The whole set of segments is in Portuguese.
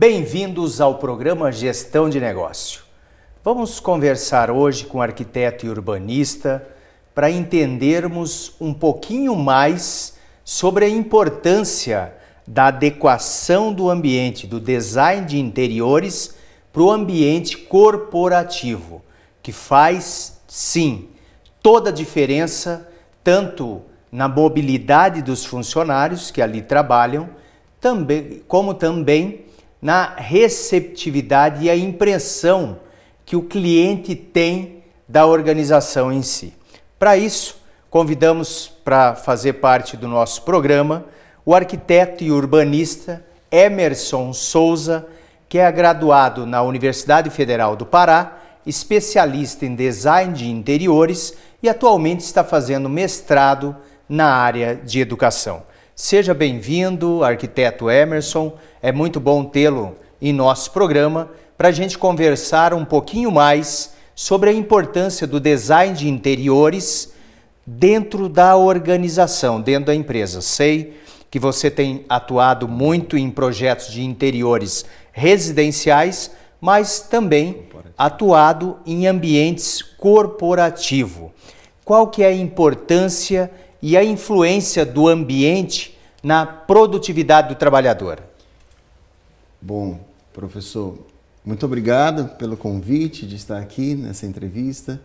Bem-vindos ao programa Gestão de Negócio. Vamos conversar hoje com arquiteto e urbanista para entendermos um pouquinho mais sobre a importância da adequação do ambiente, do design de interiores para o ambiente corporativo, que faz, sim, toda a diferença, tanto na mobilidade dos funcionários que ali trabalham, também, como também na receptividade e a impressão que o cliente tem da organização em si. Para isso, convidamos para fazer parte do nosso programa o arquiteto e urbanista Emerson Souza, que é graduado na Universidade Federal do Pará, especialista em design de interiores e atualmente está fazendo mestrado na área de educação. Seja bem-vindo, arquiteto Emerson. É muito bom tê-lo em nosso programa para a gente conversar um pouquinho mais sobre a importância do design de interiores dentro da organização, dentro da empresa. Sei que você tem atuado muito em projetos de interiores residenciais, mas também atuado em ambientes corporativo. Qual que é a importância e a influência do ambiente na produtividade do trabalhador? Bom, professor, muito obrigado pelo convite de estar aqui nessa entrevista.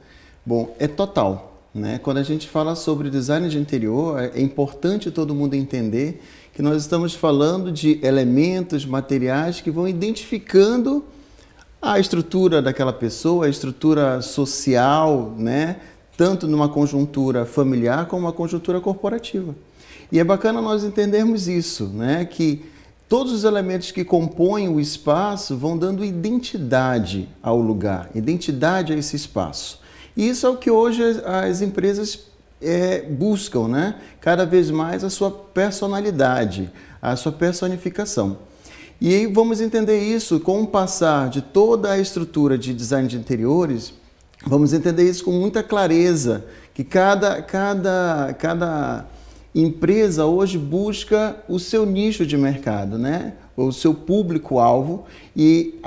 Bom, é total. Né? Quando a gente fala sobre design de interior, é, é importante todo mundo entender que nós estamos falando de elementos, materiais que vão identificando a estrutura daquela pessoa, a estrutura social, né? tanto numa conjuntura familiar como uma conjuntura corporativa. E é bacana nós entendermos isso, né? que todos os elementos que compõem o espaço vão dando identidade ao lugar, identidade a esse espaço. E isso é o que hoje as empresas é, buscam, né? cada vez mais a sua personalidade, a sua personificação. E vamos entender isso com o passar de toda a estrutura de design de interiores Vamos entender isso com muita clareza, que cada, cada, cada empresa hoje busca o seu nicho de mercado, né? o seu público-alvo, e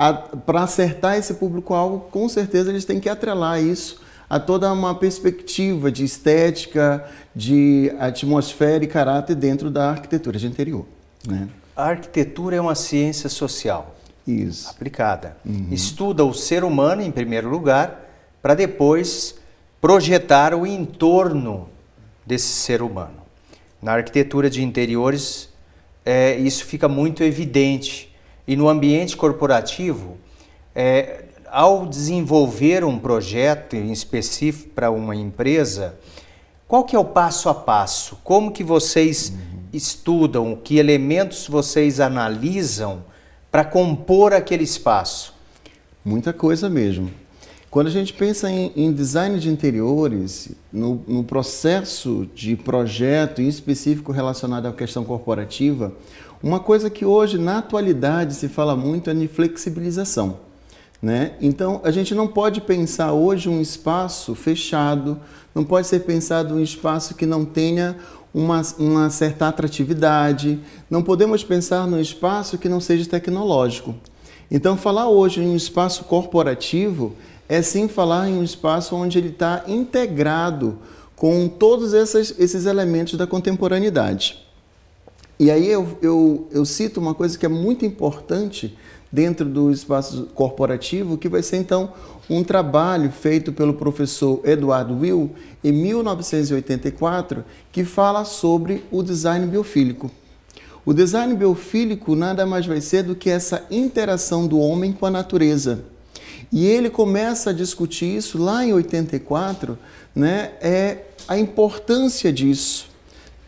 para acertar esse público-alvo, com certeza eles têm que atrelar isso a toda uma perspectiva de estética, de atmosfera e caráter dentro da arquitetura de interior. Né? A arquitetura é uma ciência social. Isso. Aplicada. Uhum. Estuda o ser humano, em primeiro lugar, para depois projetar o entorno desse ser humano. Na arquitetura de interiores, é, isso fica muito evidente. E no ambiente corporativo, é, ao desenvolver um projeto em específico para uma empresa, qual que é o passo a passo? Como que vocês uhum. estudam? Que elementos vocês analisam para compor aquele espaço? Muita coisa mesmo. Quando a gente pensa em, em design de interiores, no, no, processo de projeto em específico relacionado à questão corporativa, uma coisa que hoje, na atualidade, se fala muito é de flexibilização. Né? Então, a gente não pode pensar hoje um espaço fechado, não pode ser pensado um espaço que não tenha uma, uma certa atratividade, não podemos pensar num espaço que não seja tecnológico. Então, falar hoje em um espaço corporativo é sim falar em um espaço onde ele está integrado com todos essas, esses elementos da contemporaneidade. E aí eu, eu, eu cito uma coisa que é muito importante dentro do espaço corporativo, que vai ser então um trabalho feito pelo professor Eduardo Will em 1984, que fala sobre o design biofílico. O design biofílico nada mais vai ser do que essa interação do homem com a natureza. E ele começa a discutir isso lá em 84, né? É a importância disso,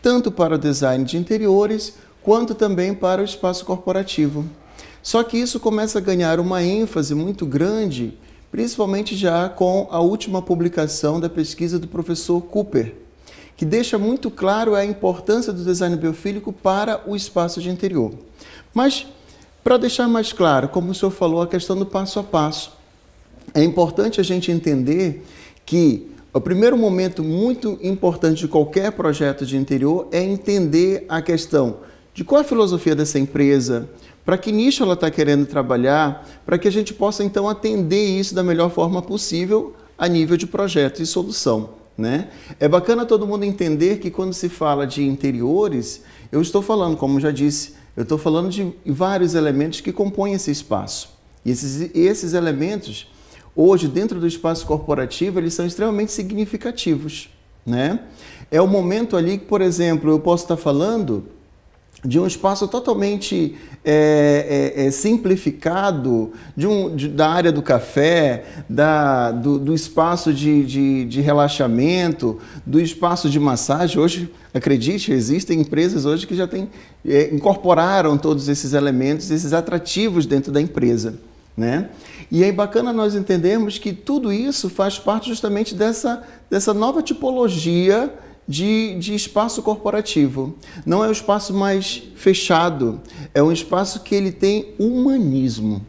tanto para o design de interiores quanto também para o espaço corporativo. Só que isso começa a ganhar uma ênfase muito grande, principalmente já com a última publicação da pesquisa do professor Cooper, que deixa muito claro a importância do design biofílico para o espaço de interior. Mas, para deixar mais claro, como o senhor falou, a questão do passo a passo é importante a gente entender que o primeiro momento muito importante de qualquer projeto de interior é entender a questão de qual é a filosofia dessa empresa, para que nicho ela está querendo trabalhar, para que a gente possa então atender isso da melhor forma possível a nível de projeto e solução. Né? É bacana todo mundo entender que quando se fala de interiores, eu estou falando, como já disse, eu estou falando de vários elementos que compõem esse espaço. E esses, esses elementos hoje dentro do espaço corporativo, eles são extremamente significativos. Né? É o momento ali que, por exemplo, eu posso estar falando de um espaço totalmente é, é, é, simplificado, de um, de, da área do café, da, do, do espaço de, de, de, relaxamento, do espaço de massagem. Hoje, acredite, existem empresas hoje que já tem, é, incorporaram todos esses elementos, esses atrativos dentro da empresa. Né? E é bacana nós entendermos que tudo isso faz parte justamente dessa, dessa nova tipologia de, de espaço corporativo. Não é um espaço mais fechado, é um espaço que ele tem humanismo.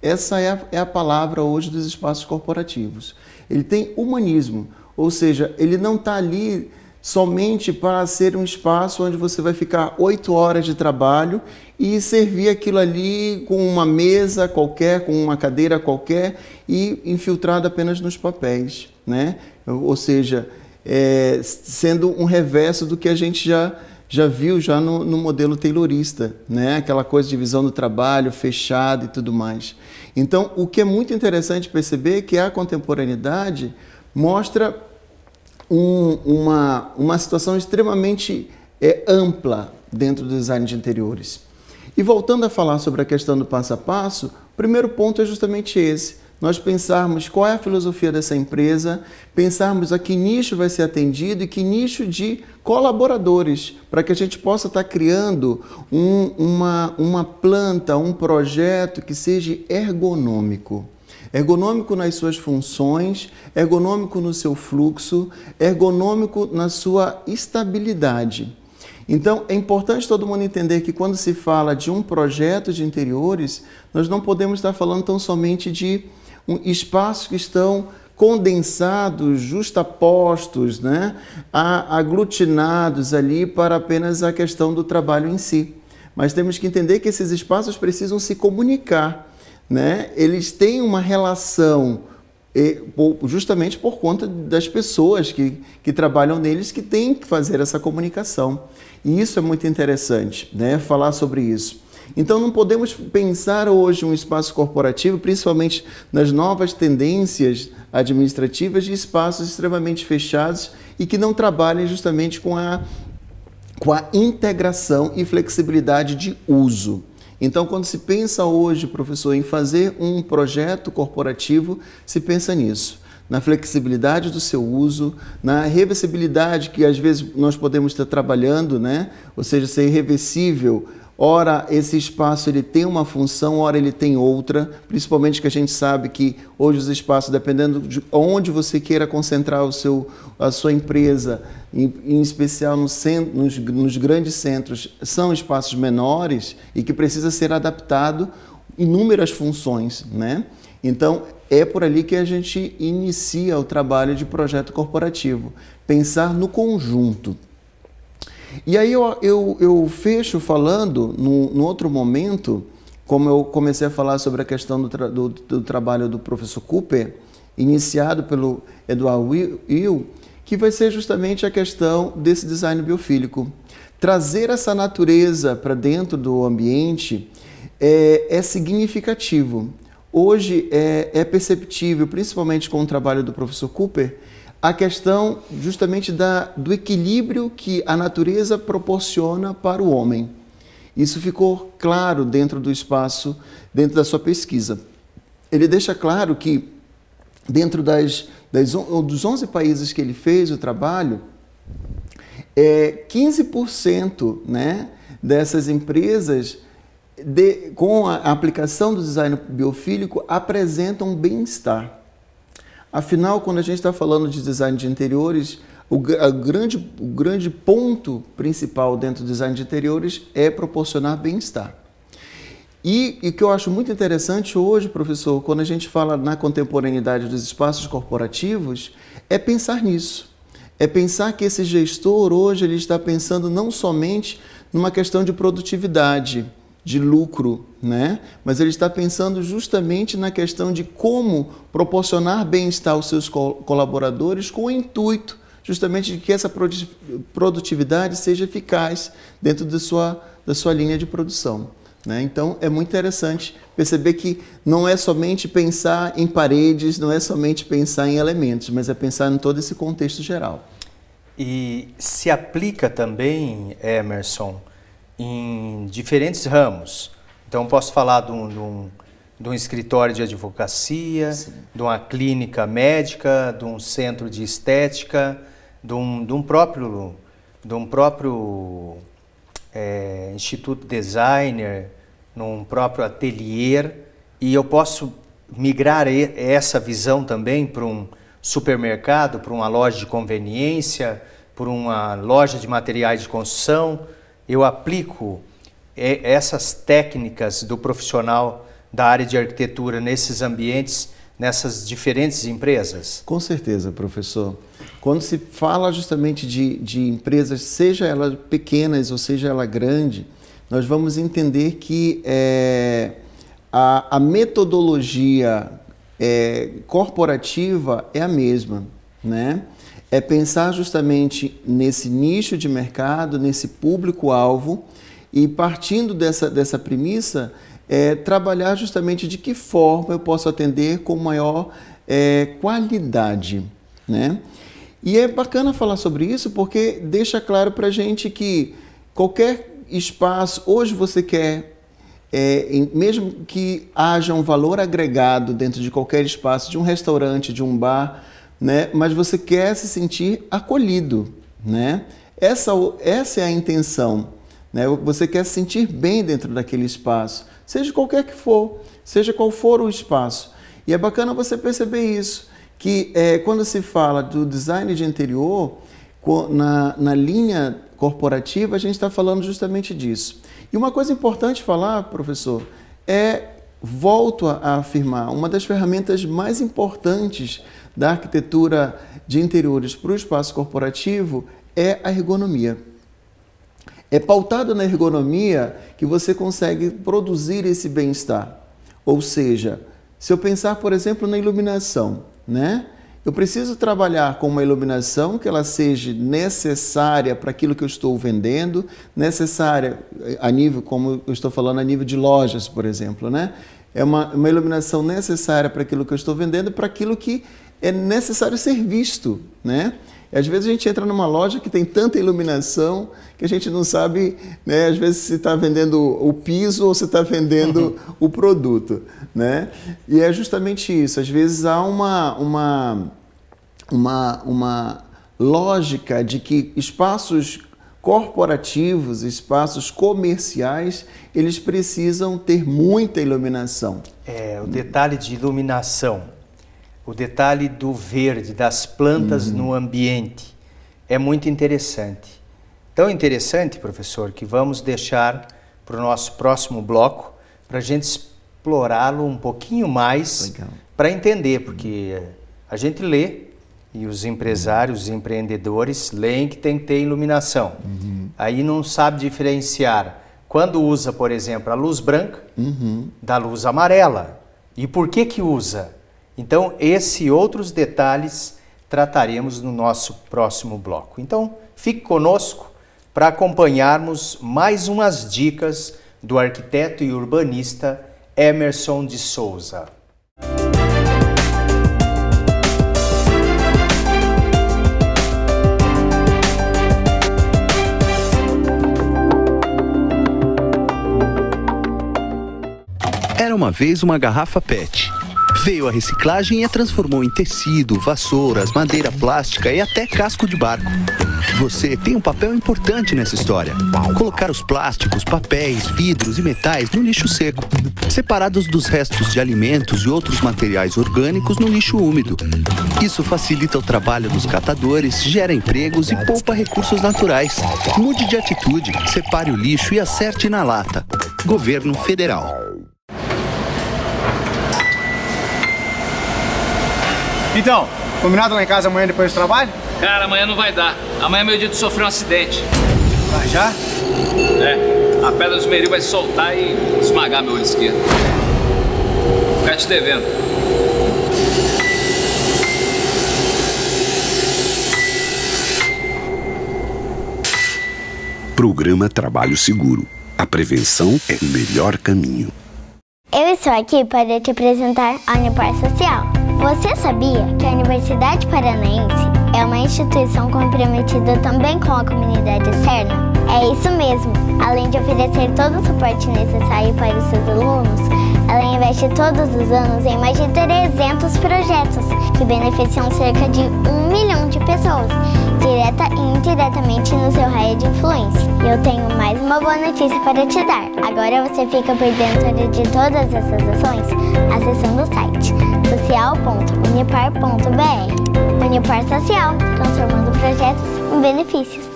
Essa é a, é a palavra hoje dos espaços corporativos. Ele tem humanismo, ou seja, ele não está ali somente para ser um espaço onde você vai ficar oito horas de trabalho e servir aquilo ali com uma mesa qualquer, com uma cadeira qualquer e infiltrado apenas nos papéis, né? Ou seja, é, sendo um reverso do que a gente já já viu já no, no, modelo taylorista, né? Aquela coisa de visão do trabalho fechada e tudo mais. Então, o que é muito interessante perceber é que a contemporaneidade mostra um, uma, uma situação extremamente é, ampla dentro do design de interiores. E voltando a falar sobre a questão do passo a passo, o primeiro ponto é justamente esse. Nós pensarmos qual é a filosofia dessa empresa, pensarmos a que nicho vai ser atendido e que nicho de colaboradores, para que a gente possa estar criando um, uma, uma planta, um projeto que seja ergonômico ergonômico nas suas funções, ergonômico no seu fluxo, ergonômico na sua estabilidade. Então, é importante todo mundo entender que quando se fala de um projeto de interiores, nós não podemos estar falando tão somente de um espaços que estão condensados, justapostos, né? aglutinados ali para apenas a questão do trabalho em si. Mas temos que entender que esses espaços precisam se comunicar né, eles têm uma relação justamente por conta das pessoas que, que trabalham neles que têm que fazer essa comunicação. E isso é muito interessante, né, falar sobre isso. Então não podemos pensar hoje um espaço corporativo, principalmente nas novas tendências administrativas de espaços extremamente fechados e que não trabalhem justamente com a, com a integração e flexibilidade de uso. Então, quando se pensa hoje, professor, em fazer um projeto corporativo, se pensa nisso na flexibilidade do seu uso, na reversibilidade que às vezes nós podemos estar trabalhando, né? ou seja, ser reversível Ora, esse espaço ele tem uma função, ora ele tem outra, principalmente que a gente sabe que hoje os espaços, dependendo de onde você queira concentrar o seu, a sua empresa, em, em especial no centro, nos, nos grandes centros, são espaços menores e que precisa ser adaptado inúmeras funções, né? Então, é por ali que a gente inicia o trabalho de projeto corporativo. Pensar no conjunto, e aí eu, eu, eu fecho falando, num, num, outro momento, como eu comecei a falar sobre a questão do, tra do, do trabalho do professor Cooper, iniciado pelo Eduardo Will, que vai ser justamente a questão desse design biofílico. Trazer essa natureza para dentro do ambiente é, é significativo. Hoje é, é perceptível, principalmente com o trabalho do professor Cooper, a questão justamente da, do equilíbrio que a natureza proporciona para o homem. Isso ficou claro dentro do espaço, dentro da sua pesquisa. Ele deixa claro que, dentro das, das, dos 11 países que ele fez o trabalho, é, 15% né, dessas empresas, de, com a aplicação do design biofílico, apresentam bem-estar. Afinal, quando a gente está falando de design de interiores, o, grande, o grande ponto principal dentro do design de interiores é proporcionar bem-estar. E o que eu acho muito interessante hoje, professor, quando a gente fala na contemporaneidade dos espaços corporativos, é pensar nisso. É pensar que esse gestor hoje ele está pensando não somente numa questão de produtividade, de lucro, né? Mas ele está pensando justamente na questão de como proporcionar bem-estar aos seus colaboradores com o intuito justamente de que essa produtividade seja eficaz dentro da sua, da sua linha de produção. Né? Então é muito interessante perceber que não é somente pensar em paredes, não é somente pensar em elementos, mas é pensar em todo esse contexto geral. E se aplica também, Emerson, em diferentes ramos. Então, posso falar de um, de um, de um escritório de advocacia, Sim. de uma clínica médica, de um centro de estética, de um, de um próprio, de um próprio é, instituto designer, num próprio ateliê. E eu posso migrar essa visão também para um supermercado, para uma loja de conveniência, para uma loja de materiais de construção eu aplico essas técnicas do profissional da área de arquitetura nesses ambientes, nessas diferentes empresas? Com certeza, professor. Quando se fala justamente de, de empresas, seja elas pequenas ou seja ela grande, nós vamos entender que é, a, a, metodologia é, corporativa é a mesma, né? é pensar justamente nesse nicho de mercado, nesse público-alvo e partindo dessa, dessa premissa, é, trabalhar justamente de que forma eu posso atender com maior é, qualidade. Né? E é bacana falar sobre isso porque deixa claro para a gente que qualquer espaço, hoje você quer, é, mesmo que haja um valor agregado dentro de qualquer espaço, de um restaurante, de um bar, né? mas você quer se sentir acolhido. Né? Essa, essa é a intenção. Né? Você quer se sentir bem dentro daquele espaço, seja qualquer que for, seja qual for o espaço. E é bacana você perceber isso, que é, quando se fala do design de interior, na, na linha corporativa, a gente está falando justamente disso. E uma coisa importante falar, professor, é, volto a afirmar, uma das ferramentas mais importantes da arquitetura de interiores para o espaço corporativo é a ergonomia. É pautado na ergonomia que você consegue produzir esse bem-estar. Ou seja, se eu pensar, por exemplo, na iluminação, né? Eu preciso trabalhar com uma iluminação que ela seja necessária para aquilo que eu estou vendendo, necessária eh, a nível, como eu estou falando, a nível de lojas, por exemplo, né? É uma, uma iluminação necessária para aquilo que eu estou vendendo, para aquilo que é necessário ser visto, né? às vezes a gente entra numa loja que tem tanta iluminação que a gente não sabe, né, às vezes se está vendendo o piso ou se está vendendo uhum. o produto, né? E é justamente isso. Às vezes há uma, uma, uma, uma lógica de que espaços corporativos, espaços comerciais, eles precisam ter muita iluminação. É, o detalhe de iluminação o detalhe do verde, das plantas uhum. no ambiente, é muito interessante. Tão interessante, professor, que vamos deixar para o nosso próximo bloco para a gente explorá-lo um pouquinho mais para entender, porque a gente lê e os empresários, os empreendedores leem que tem que ter iluminação. Uhum. Aí não sabe diferenciar quando usa, por exemplo, a luz branca uhum. da luz amarela. E por que que usa? Então, esse e outros detalhes trataremos no nosso próximo bloco. Então, fique conosco para acompanharmos mais umas dicas do arquiteto e urbanista Emerson de Souza. Era uma vez uma garrafa PET Veio a reciclagem e a transformou em tecido, vassouras, madeira plástica e até casco de barco. Você tem um papel importante nessa história. Colocar os plásticos, papéis, vidros e metais no lixo seco, separados dos restos de alimentos e outros materiais orgânicos no lixo úmido. Isso facilita o trabalho dos catadores, gera empregos e poupa recursos naturais. Mude de atitude, separe o lixo e acerte na lata. Governo Federal. Então, combinado lá em casa amanhã depois do trabalho? Cara, amanhã não vai dar. Amanhã é meu dia de sofrer um acidente. Ah, já? É. A pedra do esmeril vai soltar e esmagar meu olho esquerdo. ficar te devendo. Programa Trabalho Seguro. A prevenção é o melhor caminho. Eu estou aqui para te apresentar a minha parte social. Você sabia que a Universidade Paranaense é uma instituição comprometida também com a comunidade externa? É isso mesmo! Além de oferecer todo o suporte necessário para os seus alunos, ela investe todos os anos em mais de 300 projetos que beneficiam cerca de um milhão de pessoas, direta e indiretamente no seu raio de influência. E eu tenho mais uma boa notícia para te dar. Agora você fica por dentro de todas essas ações acessando o site social.unipar.br. Unipar Social, transformando projetos em benefícios.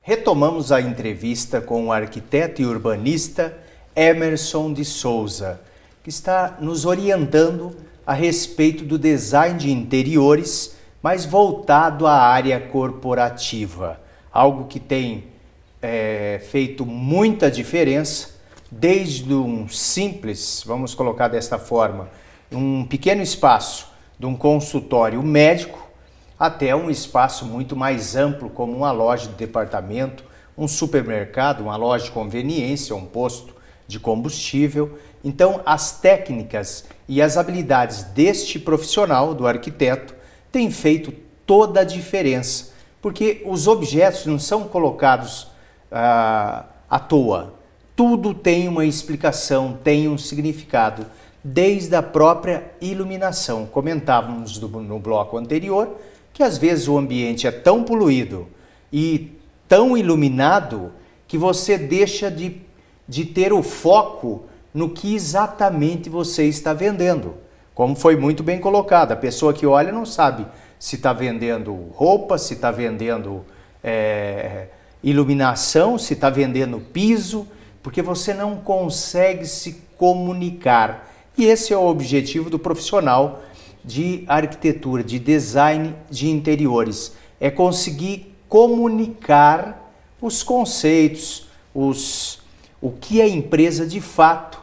Retomamos a entrevista com o arquiteto e urbanista Emerson de Souza, que está nos orientando a respeito do design de interiores, mas voltado à área corporativa, algo que tem é, feito muita diferença, desde um simples, vamos colocar desta forma, um pequeno espaço de um consultório médico até um espaço muito mais amplo, como uma loja de departamento, um supermercado, uma loja de conveniência, um posto de combustível. Então, as técnicas e as habilidades deste profissional, do arquiteto, têm feito toda a diferença, porque os objetos não são colocados ah, à toa. Tudo tem uma explicação, tem um significado, desde a própria iluminação. Comentávamos do, no bloco anterior que às vezes o ambiente é tão poluído e tão iluminado que você deixa de, de ter o foco no que exatamente você está vendendo. Como foi muito bem colocado, a pessoa que olha não sabe se está vendendo roupa, se está vendendo é, iluminação, se está vendendo piso, porque você não consegue se comunicar. E esse é o objetivo do profissional de arquitetura, de design de interiores, é conseguir comunicar os conceitos, os, o que a empresa de fato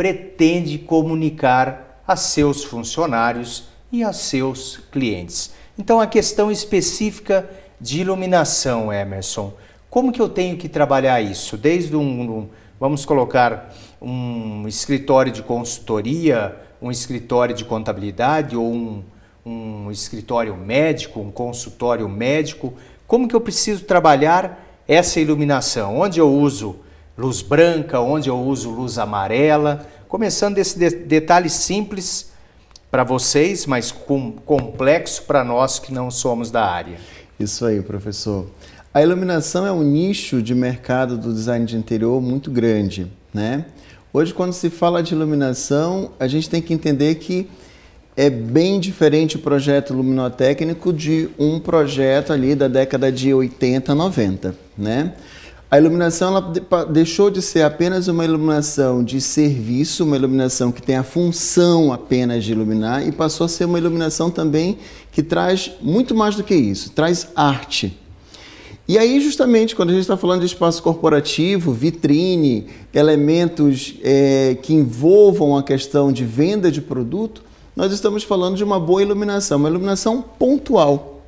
pretende comunicar a seus funcionários e a seus clientes. Então a questão específica de iluminação, Emerson, como que eu tenho que trabalhar isso? Desde um, vamos colocar um escritório de consultoria, um escritório de contabilidade ou um, um escritório médico, um consultório médico, como que eu preciso trabalhar essa iluminação? Onde eu uso luz branca, onde eu uso luz amarela. Começando desse de detalhe simples para vocês, mas com complexo para nós que não somos da área. Isso aí, professor. A iluminação é um nicho de mercado do design de interior muito grande, né? Hoje, quando se fala de iluminação, a gente tem que entender que é bem diferente o projeto luminotécnico de um projeto ali da década de 80, 90, né? A iluminação ela deixou de ser apenas uma iluminação de serviço, uma iluminação que tem a função apenas de iluminar e passou a ser uma iluminação também que traz muito mais do que isso, traz arte. E aí, justamente, quando a gente está falando de espaço corporativo, vitrine, elementos é, que envolvam a questão de venda de produto, nós estamos falando de uma boa iluminação, uma iluminação pontual.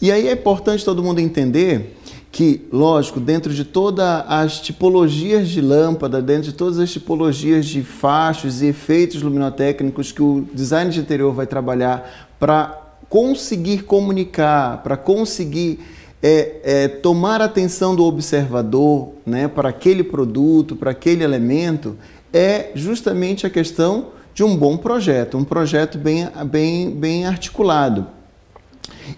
E aí é importante todo mundo entender que, lógico, dentro de todas as tipologias de lâmpada, dentro de todas as tipologias de fachos e efeitos luminotécnicos que o design de interior vai trabalhar para conseguir comunicar, para conseguir é, é, tomar a atenção do observador né, para aquele produto, para aquele elemento, é justamente a questão de um bom projeto, um projeto bem, bem, bem articulado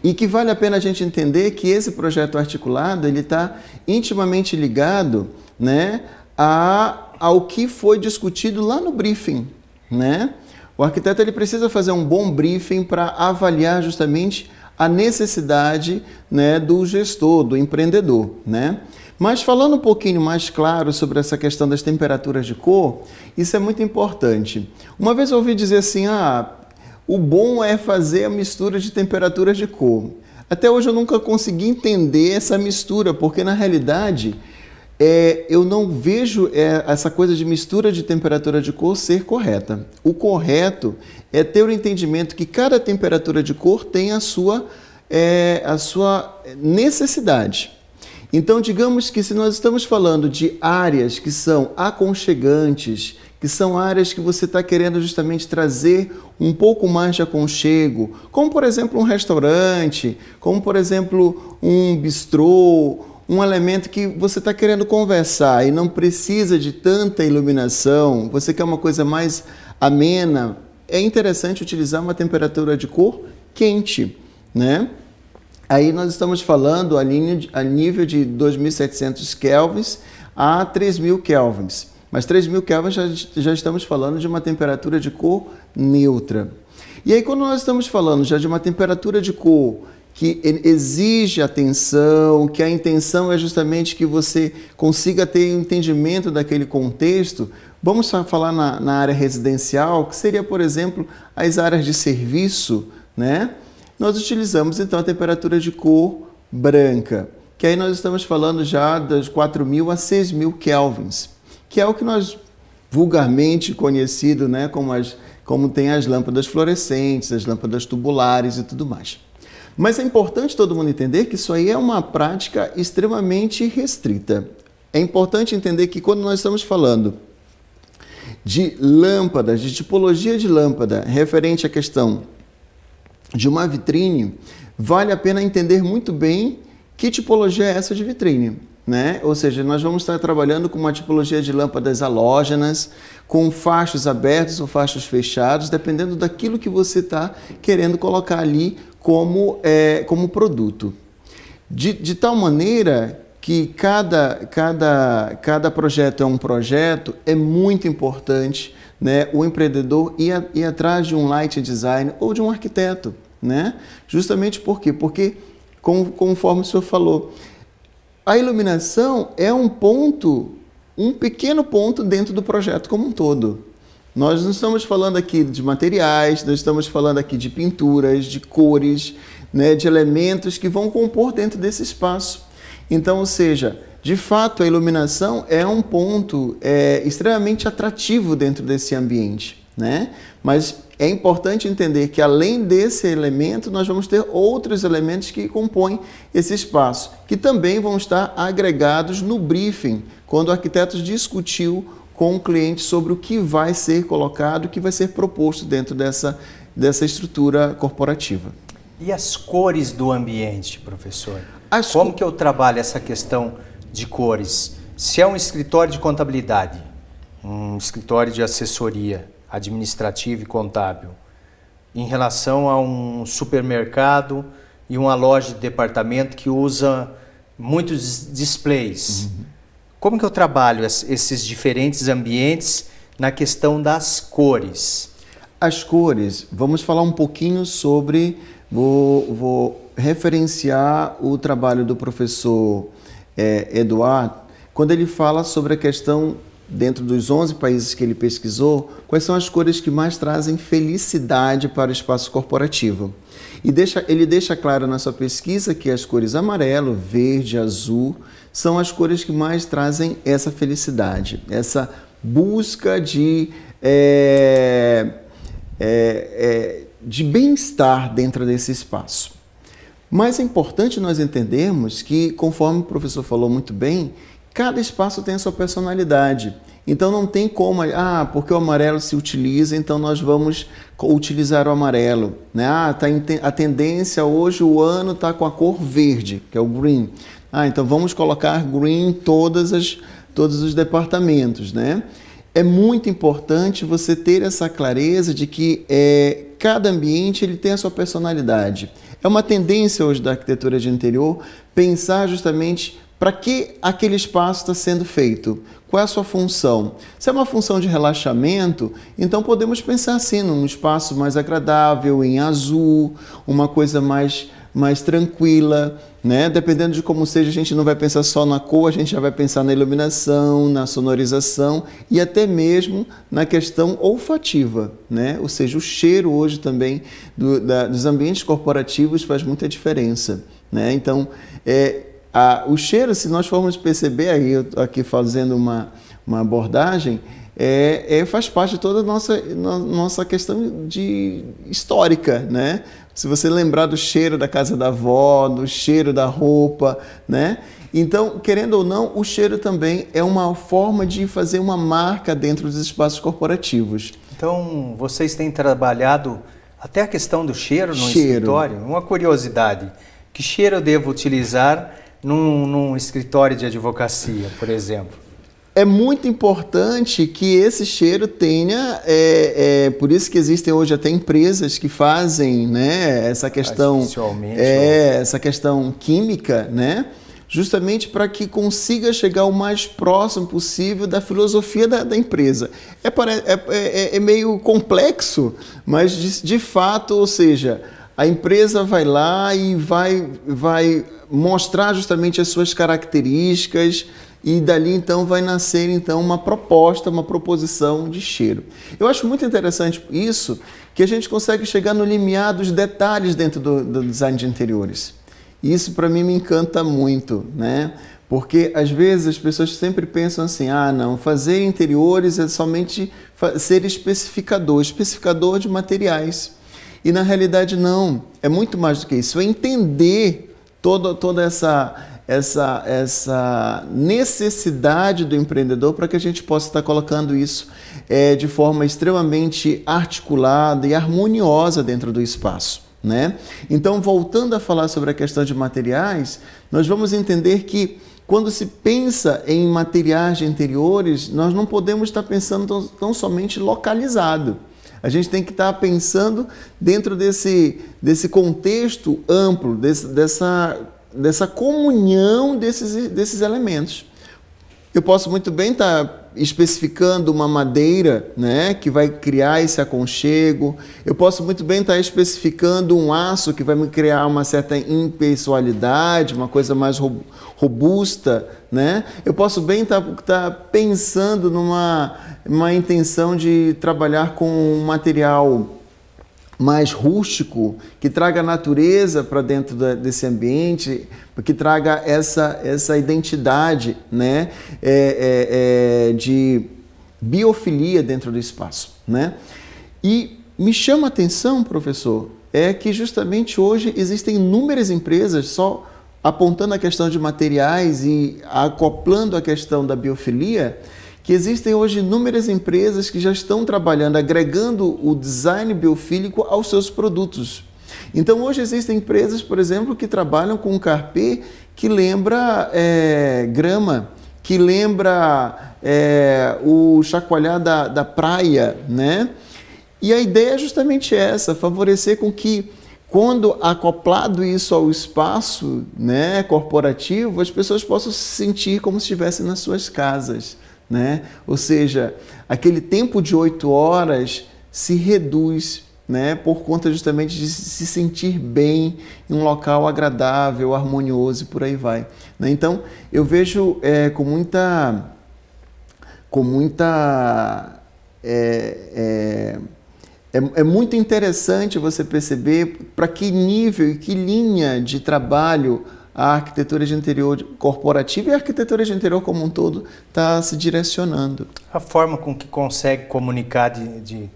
e que vale a pena a gente entender que esse projeto articulado ele está intimamente ligado, né, a, ao que foi discutido lá no briefing, né? O arquiteto ele precisa fazer um bom briefing para avaliar justamente a necessidade né, do gestor, do empreendedor. Né? Mas falando um pouquinho mais claro sobre essa questão das temperaturas de cor, isso é muito importante. Uma vez eu ouvi dizer assim, ah, o bom é fazer a mistura de temperaturas de cor. Até hoje eu nunca consegui entender essa mistura, porque na realidade é, eu não vejo é, essa coisa de mistura de temperatura de cor ser correta. O correto é ter o entendimento que cada temperatura de cor tem a sua, é, a sua necessidade. Então, digamos que se nós estamos falando de áreas que são aconchegantes, que são áreas que você está querendo justamente trazer um pouco mais de aconchego, como por exemplo um restaurante, como por exemplo um bistrô, um elemento que você está querendo conversar e não precisa de tanta iluminação, você quer uma coisa mais amena, é interessante utilizar uma temperatura de cor quente, né? Aí nós estamos falando a, nível de 2.700 kelvins a 3.000 kelvins. Mas 3.000 Kelvin já, já estamos falando de uma temperatura de cor neutra. E aí, quando nós estamos falando já de uma temperatura de cor que exige atenção, que a intenção é justamente que você consiga ter o entendimento daquele contexto, vamos falar na, na área residencial, que seria, por exemplo, as áreas de serviço, né? Nós utilizamos então a temperatura de cor branca, que aí nós estamos falando já das 4.000 a 6.000 kelvins que é o que nós vulgarmente conhecido né, como, as, como tem as lâmpadas fluorescentes, as lâmpadas tubulares e tudo mais. Mas é importante todo mundo entender que isso aí é uma prática extremamente restrita. É importante entender que quando nós estamos falando de lâmpadas, de tipologia de lâmpada referente à questão de uma vitrine, vale a pena entender muito bem que tipologia é essa de vitrine. Né? Ou seja, nós vamos estar trabalhando com uma tipologia de lâmpadas halógenas, com fachos abertos ou fachos fechados, dependendo daquilo que você está querendo colocar ali como, é, como produto. De, de tal maneira que cada, cada, cada projeto é um projeto, é muito importante né, o empreendedor ir, a, ir atrás de um light design ou de um arquiteto. Né? Justamente por quê? Porque, como, conforme o senhor falou, a iluminação é um ponto, um pequeno ponto dentro do projeto como um todo. Nós não estamos falando aqui de materiais, nós estamos falando aqui de pinturas, de cores, né, de elementos que vão compor dentro desse espaço. Então, ou seja, de fato, a iluminação é um ponto é, extremamente atrativo dentro desse ambiente, né? Mas é importante entender que além desse elemento, nós vamos ter outros elementos que compõem esse espaço, que também vão estar agregados no briefing, quando o arquiteto discutiu com o cliente sobre o que vai ser colocado, o que vai ser proposto dentro dessa, dessa estrutura corporativa. E as cores do ambiente, professor? As Como que eu trabalho essa questão de cores? Se é um escritório de contabilidade, um escritório de assessoria, administrativo e contábil, em relação a um supermercado e uma loja de departamento que usa muitos displays. Uhum. Como que eu trabalho esses diferentes ambientes na questão das cores? As cores, vamos falar um pouquinho sobre, vou, vou referenciar o trabalho do professor é, Eduardo, quando ele fala sobre a questão dentro dos 11 países que ele pesquisou, quais são as cores que mais trazem felicidade para o espaço corporativo. E deixa, ele deixa claro na sua pesquisa que as cores amarelo, verde, azul são as cores que mais trazem essa felicidade, essa busca de, é, é, é, de bem-estar dentro desse espaço. Mas é importante nós entendermos que, conforme o professor falou muito bem, Cada espaço tem a sua personalidade. Então não tem como, ah, porque o amarelo se utiliza, então nós vamos utilizar o amarelo. Né? Ah, tá a tendência hoje, o ano está com a cor verde, que é o green. Ah, então vamos colocar green em todas as, todos os departamentos. Né? É muito importante você ter essa clareza de que é, cada ambiente ele tem a sua personalidade. É uma tendência hoje da arquitetura de interior pensar justamente para que aquele espaço está sendo feito? Qual é a sua função? Se é uma função de relaxamento, então podemos pensar assim, num espaço mais agradável, em azul, uma coisa mais, mais tranquila, né? Dependendo de como seja, a gente não vai pensar só na cor, a gente já vai pensar na iluminação, na sonorização e até mesmo na questão olfativa, né? Ou seja, o cheiro hoje também do, da, dos ambientes corporativos faz muita diferença, né? Então, é, ah, o cheiro, se nós formos perceber, aí eu aqui fazendo uma, uma abordagem, é, é, faz parte de toda a nossa, nossa questão de histórica, né? Se você lembrar do cheiro da casa da avó, do cheiro da roupa, né? Então, querendo ou não, o cheiro também é uma forma de fazer uma marca dentro dos espaços corporativos. Então, vocês têm trabalhado até a questão do cheiro no cheiro. escritório? Uma curiosidade, que cheiro eu devo utilizar num, num escritório de advocacia, por exemplo? é muito importante que esse cheiro tenha, é, é, por isso que existem hoje até empresas que fazem, né, essa questão, é, né? essa questão química, né, justamente para que consiga chegar o mais próximo possível da filosofia da, da empresa. É, é, é, é meio complexo, mas de, de fato, ou seja, a empresa vai lá e vai, vai mostrar justamente as suas características e dali então vai nascer então uma proposta, uma proposição de cheiro. Eu acho muito interessante isso, que a gente consegue chegar no limiar dos detalhes dentro do, do design de interiores. Isso para mim me encanta muito, né? Porque às vezes as pessoas sempre pensam assim: ah, não, fazer interiores é somente ser especificador, especificador de materiais. E na realidade, não. É muito mais do que isso. É entender toda, toda essa, essa, essa necessidade do empreendedor para que a gente possa estar colocando isso é, de forma extremamente articulada e harmoniosa dentro do espaço. Né? Então, voltando a falar sobre a questão de materiais, nós vamos entender que quando se pensa em materiais de interiores, nós não podemos estar pensando tão, tão somente localizado. A gente tem que estar tá pensando dentro desse, desse contexto amplo, desse, dessa, dessa comunhão desses, desses elementos. Eu posso muito bem estar tá especificando uma madeira, né, que vai criar esse aconchego. Eu posso muito bem estar especificando um aço que vai me criar uma certa impessoalidade, uma coisa mais robusta, né? Eu posso bem estar, estar pensando numa uma intenção de trabalhar com um material mais rústico, que traga a natureza para dentro da, desse ambiente, que traga essa, essa identidade né? É, é, é, de biofilia dentro do espaço. Né? E me chama a atenção, professor, é que justamente hoje existem inúmeras empresas só apontando a questão de materiais e acoplando a questão da biofilia que existem hoje inúmeras empresas que já estão trabalhando, agregando o design biofílico aos seus produtos. Então hoje existem empresas, por exemplo, que trabalham com um carpê que lembra é, grama, que lembra é, o chacoalhar da, da praia, né? E a ideia é justamente essa, favorecer com que quando acoplado isso ao espaço né, corporativo, as pessoas possam se sentir como se estivessem nas suas casas. Né? Ou seja, aquele tempo de oito horas se reduz né? por conta justamente de se sentir bem em um local agradável, harmonioso e por aí vai. Né? Então, eu vejo é, com muita. com muita. É, é, é, é muito interessante você perceber para que nível e que linha de trabalho a arquitetura de interior corporativa e a arquitetura de interior como um todo está se direcionando. A forma com que consegue comunicar de, de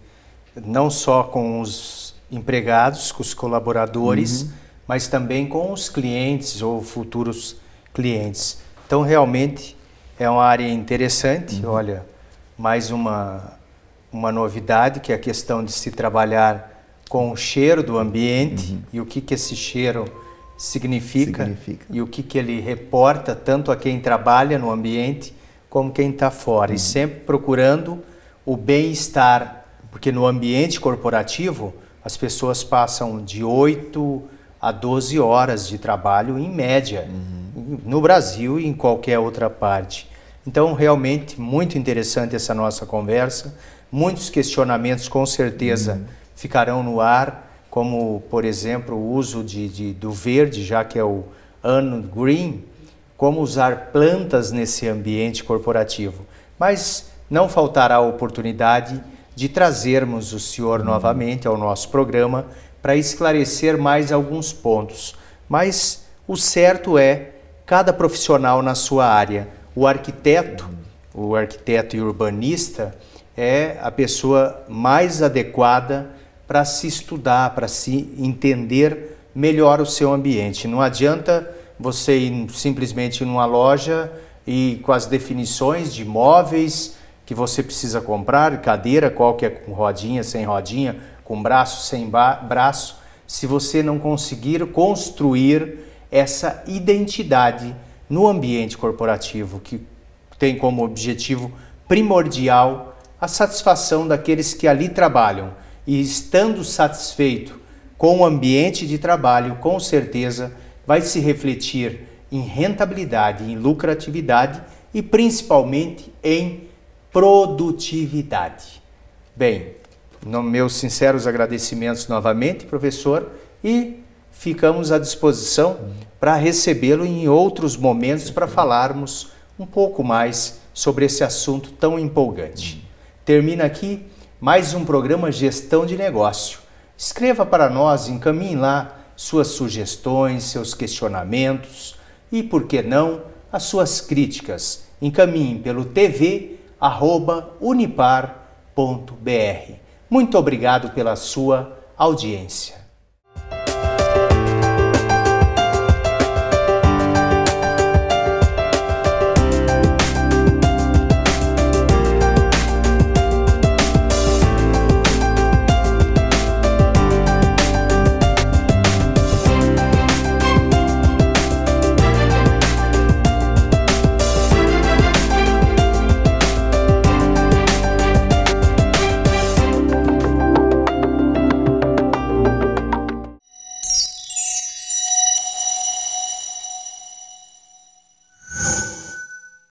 não só com os empregados, com os colaboradores, uhum. mas também com os clientes ou futuros clientes. Então realmente é uma área interessante. Uhum. Olha, mais uma uma novidade que é a questão de se trabalhar com o cheiro do ambiente uhum. e o que que esse cheiro significa, significa, e o que, que ele reporta tanto a quem trabalha no ambiente como quem está fora. Uhum. E sempre procurando o bem-estar, porque no ambiente corporativo as pessoas passam de 8 a 12 horas de trabalho em média, uhum. no Brasil e em qualquer outra parte. Então, realmente, muito interessante essa nossa conversa. Muitos questionamentos, com certeza, uhum. ficarão no ar como por exemplo o uso de, de, do verde, já que é o ano green, como usar plantas nesse ambiente corporativo. Mas não faltará a oportunidade de trazermos o senhor uhum. novamente ao nosso programa para esclarecer mais alguns pontos. Mas o certo é cada profissional na sua área. O arquiteto, uhum. o arquiteto e urbanista é a pessoa mais adequada para se estudar, para se entender melhor o seu ambiente. Não adianta você ir simplesmente numa loja e com as definições de móveis que você precisa comprar, cadeira, qual que é com rodinha, sem rodinha, com braço, sem braço, se você não conseguir construir essa identidade no ambiente corporativo que tem como objetivo primordial a satisfação daqueles que ali trabalham e estando satisfeito com o ambiente de trabalho, com certeza vai se refletir em rentabilidade, em lucratividade e principalmente em produtividade. Bem, meus sinceros agradecimentos novamente, professor, e ficamos à disposição para recebê-lo em outros momentos para falarmos um pouco mais sobre esse assunto tão empolgante. Termina aqui mais um programa Gestão de Negócio. Escreva para nós, encaminhe lá suas sugestões, seus questionamentos e, por que não, as suas críticas. Encaminhe pelo tv@unipar.br. Muito obrigado pela sua audiência.